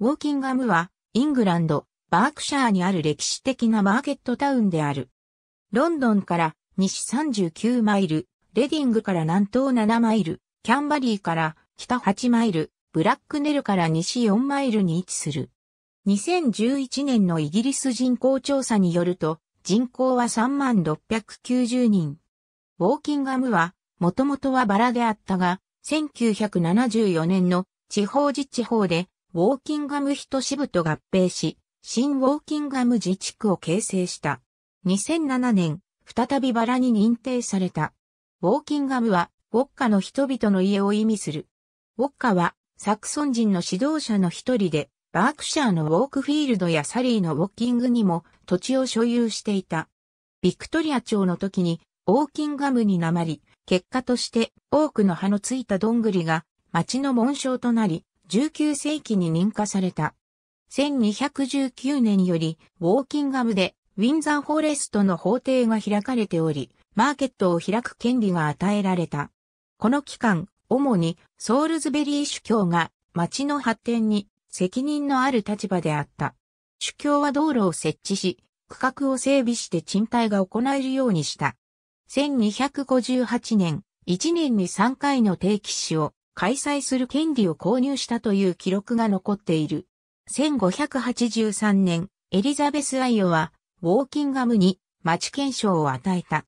ウォーキンガムは、イングランド、バークシャーにある歴史的なマーケットタウンである。ロンドンから西39マイル、レディングから南東7マイル、キャンバリーから北8マイル、ブラックネルから西4マイルに位置する。2011年のイギリス人口調査によると、人口は3690人。ウォーキンガムは、もともとはバラであったが、1974年の地方自治法でウォーキンガムヒ支部と合併し、新ウォーキンガム自治区を形成した。2007年、再びバラに認定された。ウォーキンガムは、ウォッカの人々の家を意味する。ウォッカは、サクソン人の指導者の一人で、バークシャーのウォークフィールドやサリーのウォッキングにも土地を所有していた。ビクトリア朝の時に、ウォーキンガムになり、結果として多くの葉のついたどんぐりが町の紋章となり、19世紀に認可された。1219年より、ウォーキンガムで、ウィンザーフォレストの法廷が開かれており、マーケットを開く権利が与えられた。この期間、主にソールズベリー主教が町の発展に責任のある立場であった。主教は道路を設置し、区画を整備して賃貸が行えるようにした。1258年、1年に3回の定期死を開催する権利を購入したという記録が残っている。1583年、エリザベス・アイオは、ウォーキンガムに町憲章を与えた。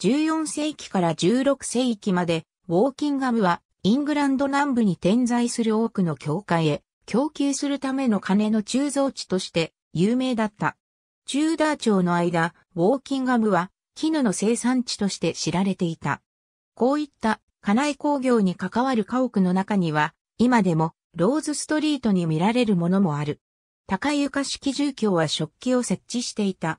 14世紀から16世紀まで、ウォーキンガムは、イングランド南部に点在する多くの教会へ、供給するための金の鋳造地として、有名だった。チューダー町の間、ウォーキンガムは、絹の生産地として知られていた。こういった金井工業に関わる家屋の中には、今でもローズストリートに見られるものもある。高床式住居は食器を設置していた。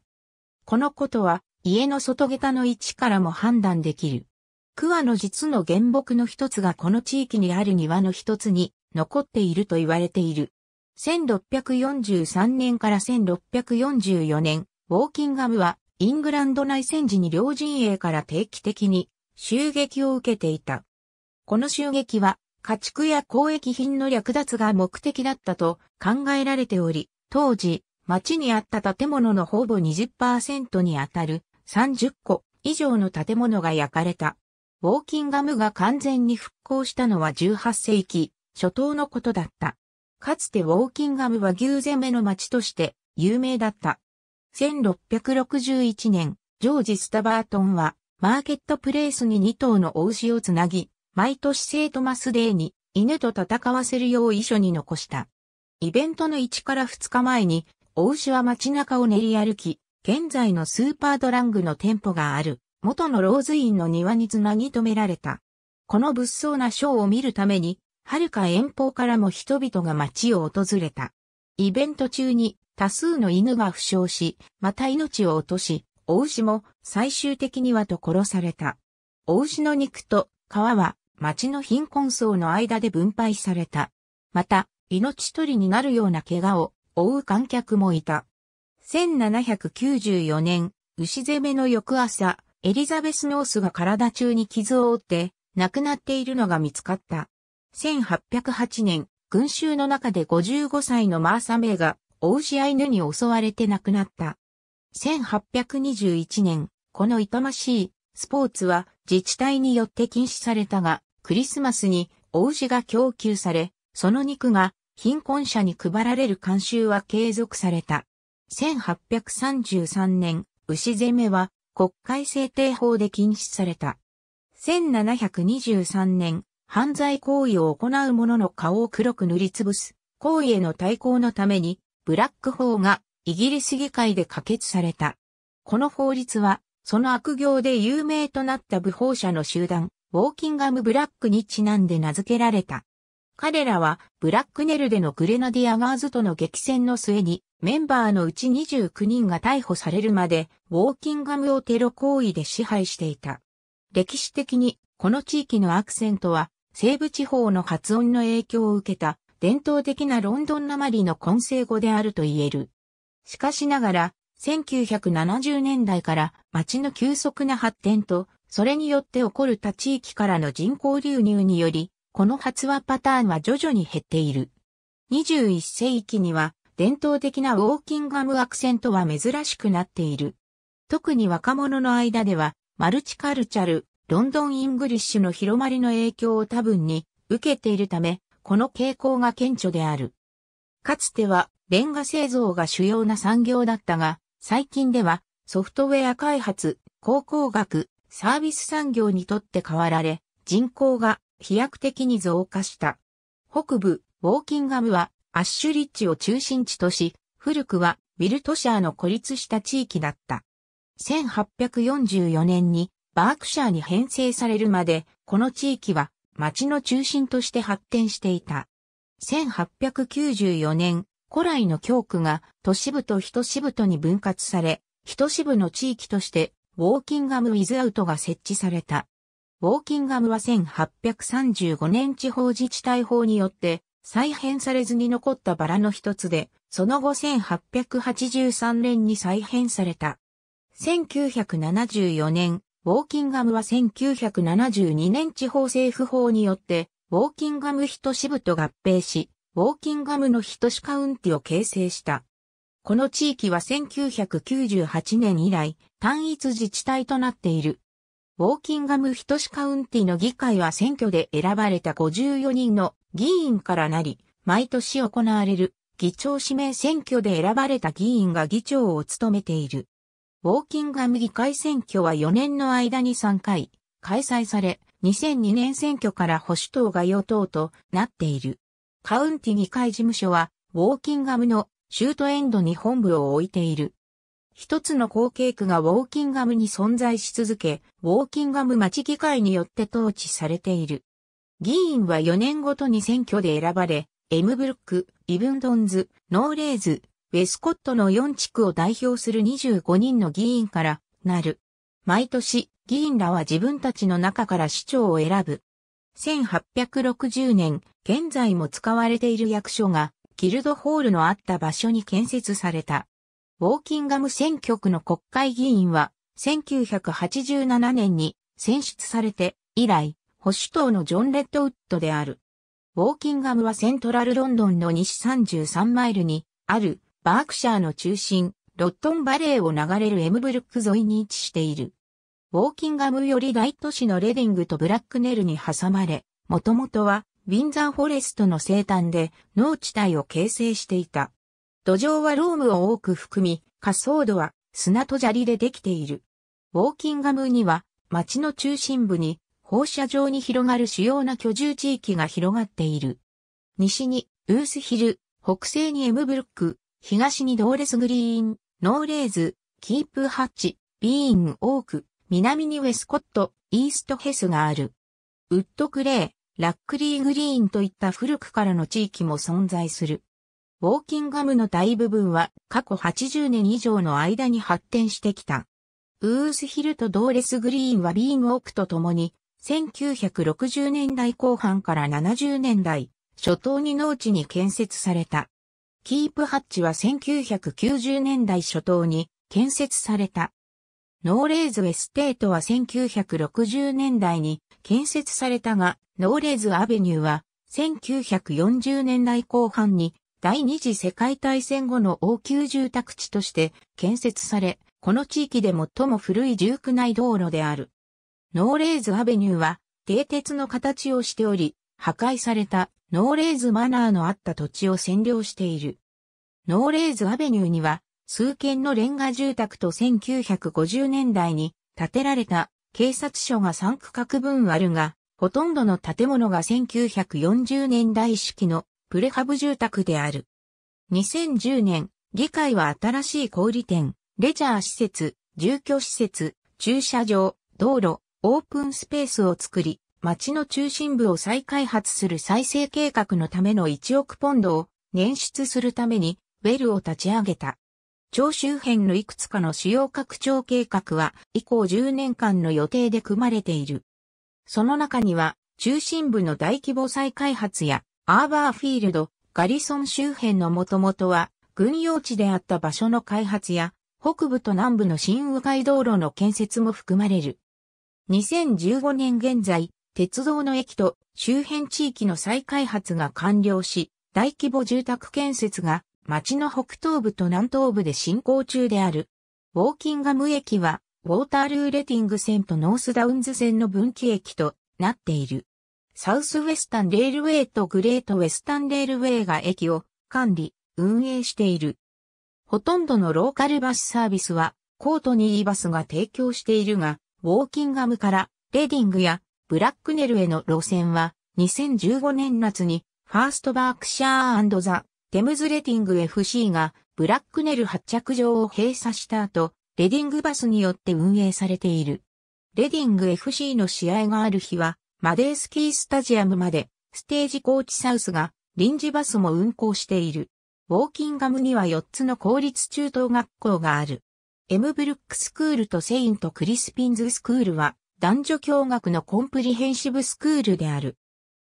このことは家の外桁の位置からも判断できる。桑の実の原木の一つがこの地域にある庭の一つに残っていると言われている。1643年から1644年、ウォーキンガムはイングランド内戦時に両陣営から定期的に襲撃を受けていた。この襲撃は、家畜や交易品の略奪が目的だったと考えられており、当時、町にあった建物のほぼ20%にあたる30個以上の建物が焼かれた。ウォーキンガムが完全に復興したのは18世紀初頭のことだった。かつてウォーキンガムは牛攻めの町として有名だった。1661年、ジョージ・スタバートンはマーケットプレイスに2頭のお牛をつなぎ、毎年聖トマスデーに犬と戦わせるよう遺書に残した。イベントの1から2日前に、お牛は街中を練り歩き、現在のスーパードラングの店舗がある、元のローズインの庭につなぎ止められた。この物騒なショーを見るために、遥か遠方からも人々が街を訪れた。イベント中に多数の犬が負傷し、また命を落とし、お牛も最終的にはと殺された。お牛の肉と皮は町の貧困層の間で分配された。また、命取りになるような怪我を負う観客もいた。1794年、牛攻めの翌朝、エリザベス・ノースが体中に傷を負って、亡くなっているのが見つかった。1808年、群衆の中で55歳のマーサメイが、お牛や犬に襲われて亡くなった。1821年、この痛ましいスポーツは自治体によって禁止されたが、クリスマスにお牛が供給され、その肉が貧困者に配られる慣習は継続された。1833年、牛攻めは国会制定法で禁止された。1723年、犯罪行為を行う者の顔を黒く塗りつぶす行為への対抗のために、ブラック法がイギリス議会で可決された。この法律は、その悪行で有名となった武法者の集団、ウォーキンガム・ブラックにちなんで名付けられた。彼らは、ブラックネルでのグレナディアガーズとの激戦の末に、メンバーのうち29人が逮捕されるまで、ウォーキンガムをテロ行為で支配していた。歴史的に、この地域のアクセントは、西部地方の発音の影響を受けた、伝統的なロンドンなまりの混成語であると言える。しかしながら、1970年代から町の急速な発展と、それによって起こる他地域からの人口流入により、この発話パターンは徐々に減っている。21世紀には、伝統的なウォーキンガムアクセントは珍しくなっている。特に若者の間では、マルチカルチャル、ロンドンイングリッシュの広まりの影響を多分に受けているため、この傾向が顕著である。かつてはレンガ製造が主要な産業だったが、最近ではソフトウェア開発、高工学、サービス産業にとって変わられ、人口が飛躍的に増加した。北部、ウォーキンガムはアッシュリッジを中心地とし、古くはウィルトシャーの孤立した地域だった。1844年にバークシャーに編成されるまで、この地域は町の中心として発展していた。1894年、古来の教区が都市部と人支部とに分割され、人支部の地域としてウォーキンガム・ウィズ・アウトが設置された。ウォーキンガムは1835年地方自治体法によって再編されずに残ったバラの一つで、その後1883年に再編された。1974年、ウォーキンガムは1972年地方政府法によって、ウォーキンガム人支部と合併し、ウォーキンガムのヒトシカウンティを形成した。この地域は1998年以来、単一自治体となっている。ウォーキンガムヒトシカウンティの議会は選挙で選ばれた54人の議員からなり、毎年行われる議長指名選挙で選ばれた議員が議長を務めている。ウォーキンガム議会選挙は4年の間に3回開催され、2002年選挙から保守党が与党となっている。カウンティ議会事務所は、ウォーキンガムのシュートエンドに本部を置いている。一つの後継区がウォーキンガムに存在し続け、ウォーキンガム町議会によって統治されている。議員は4年ごとに選挙で選ばれ、エムブルック、イブンドンズ、ノーレーズ、ウェスコットの4地区を代表する25人の議員からなる。毎年、議員らは自分たちの中から市長を選ぶ。1860年、現在も使われている役所が、ギルドホールのあった場所に建設された。ウォーキンガム選挙区の国会議員は、1987年に選出されて、以来、保守党のジョン・レッドウッドである。ウォーキンガムはセントラルロンドンの西33マイルにあるバークシャーの中心、ロットンバレーを流れるエムブルック沿いに位置している。ウォーキンガムより大都市のレディングとブラックネルに挟まれ、もともとはウィンザーフォレストの生誕で農地帯を形成していた。土壌はロームを多く含み、滑走土は砂と砂利でできている。ウォーキンガムには町の中心部に放射状に広がる主要な居住地域が広がっている。西にウースヒル、北西にエムブルック、東にドーレスグリーン、ノーレーズ、キープハッチ、ビーンオーク、南にウェスコット、イーストヘスがある。ウッドクレー、ラックリーグリーンといった古くからの地域も存在する。ウォーキンガムの大部分は過去80年以上の間に発展してきた。ウースヒルとドーレスグリーンはビーンウォークとともに、1960年代後半から70年代、初頭に農地に建設された。キープハッチは1990年代初頭に建設された。ノーレーズエステートは1960年代に建設されたが、ノーレーズアベニューは1940年代後半に第二次世界大戦後の応急住宅地として建設され、この地域で最も古い住区内道路である。ノーレーズアベニューは蹄鉄の形をしており、破壊されたノーレーズマナーのあった土地を占領している。ノーレーズアベニューには数軒のレンガ住宅と1950年代に建てられた警察署が3区画分あるが、ほとんどの建物が1940年代式のプレハブ住宅である。2010年、議会は新しい小売店、レジャー施設、住居施設、駐車場、道路、オープンスペースを作り、町の中心部を再開発する再生計画のための1億ポンドを捻出するために、ウェルを立ち上げた。長周辺のいくつかの主要拡張計画は以降10年間の予定で組まれている。その中には中心部の大規模再開発やアーバーフィールド、ガリソン周辺のもともとは軍用地であった場所の開発や北部と南部の新迂回道路の建設も含まれる。2015年現在、鉄道の駅と周辺地域の再開発が完了し、大規模住宅建設が町の北東部と南東部で進行中である。ウォーキンガム駅は、ウォータールーレティング線とノースダウンズ線の分岐駅となっている。サウスウェスタンレールウェイとグレートウェスタンレールウェイが駅を管理、運営している。ほとんどのローカルバスサービスは、コートニーバスが提供しているが、ウォーキンガムからレディングやブラックネルへの路線は、2015年夏にファーストバークシャーザテムズレディング FC がブラックネル発着場を閉鎖した後、レディングバスによって運営されている。レディング FC の試合がある日は、マデースキースタジアムまで、ステージコーチサウスが臨時バスも運行している。ウォーキンガムには4つの公立中等学校がある。エムブルックスクールとセイントクリスピンズスクールは男女共学のコンプリヘンシブスクールである。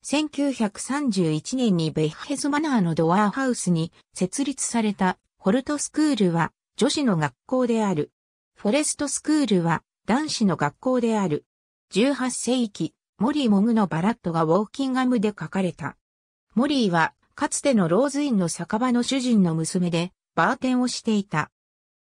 1931年にベッヘズマナーのドワーハウスに設立されたホルトスクールは女子の学校である。フォレストスクールは男子の学校である。18世紀、モリー・モグのバラットがウォーキンガムで書かれた。モリーはかつてのローズインの酒場の主人の娘でバーテンをしていた。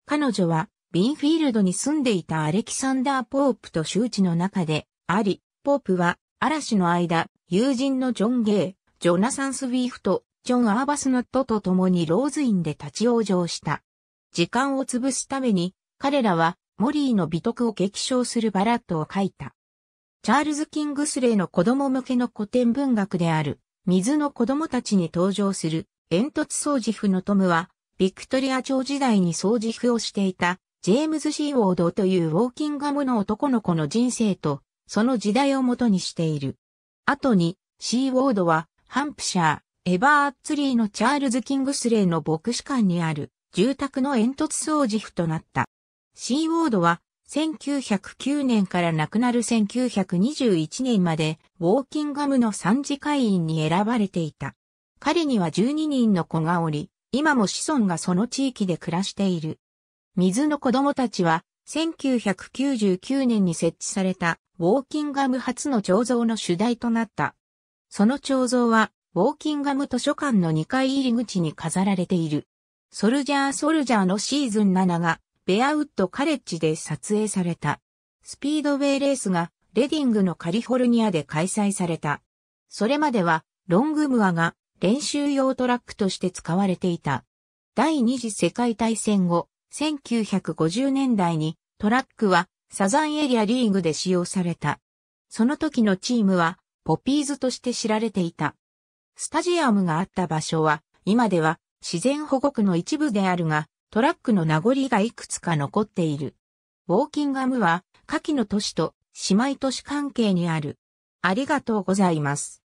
彼女はビンフィールドに住んでいたアレキサンダー・ポープと周知の中であり、ポープは嵐の間、友人のジョン・ゲイ、ジョナサン・スウィーフト、ジョン・アーバスノットと共にローズインで立ち往生した。時間を潰すために、彼らはモリーの美徳を激賞するバラットを書いた。チャールズ・キングスレイの子供向けの古典文学である、水の子供たちに登場する、煙突掃除夫のトムは、ビクトリア朝時代に掃除夫をしていた、ジェームズ・シー・ウォードというウォーキンガムの男の子の人生と、その時代をもとにしている。後に、シーウォードは、ハンプシャー、エバーアッツリーのチャールズ・キングスレイの牧師館にある住宅の煙突掃除婦となった。シーウォードは1909年から亡くなる1921年までウォーキンガムの三次会員に選ばれていた。彼には12人の子がおり、今も子孫がその地域で暮らしている。水の子供たちは1999年に設置されたウォーキンガム初の彫像の主題となった。その彫像はウォーキンガム図書館の2階入り口に飾られている。ソルジャーソルジャーのシーズン7がベアウッドカレッジで撮影された。スピードウェイレースがレディングのカリフォルニアで開催された。それまではロングムアが練習用トラックとして使われていた。第二次世界大戦後、1950年代にトラックはサザンエリアリーグで使用された。その時のチームはポピーズとして知られていた。スタジアムがあった場所は今では自然保護区の一部であるがトラックの名残がいくつか残っている。ウォーキンガムは下記の都市と姉妹都市関係にある。ありがとうございます。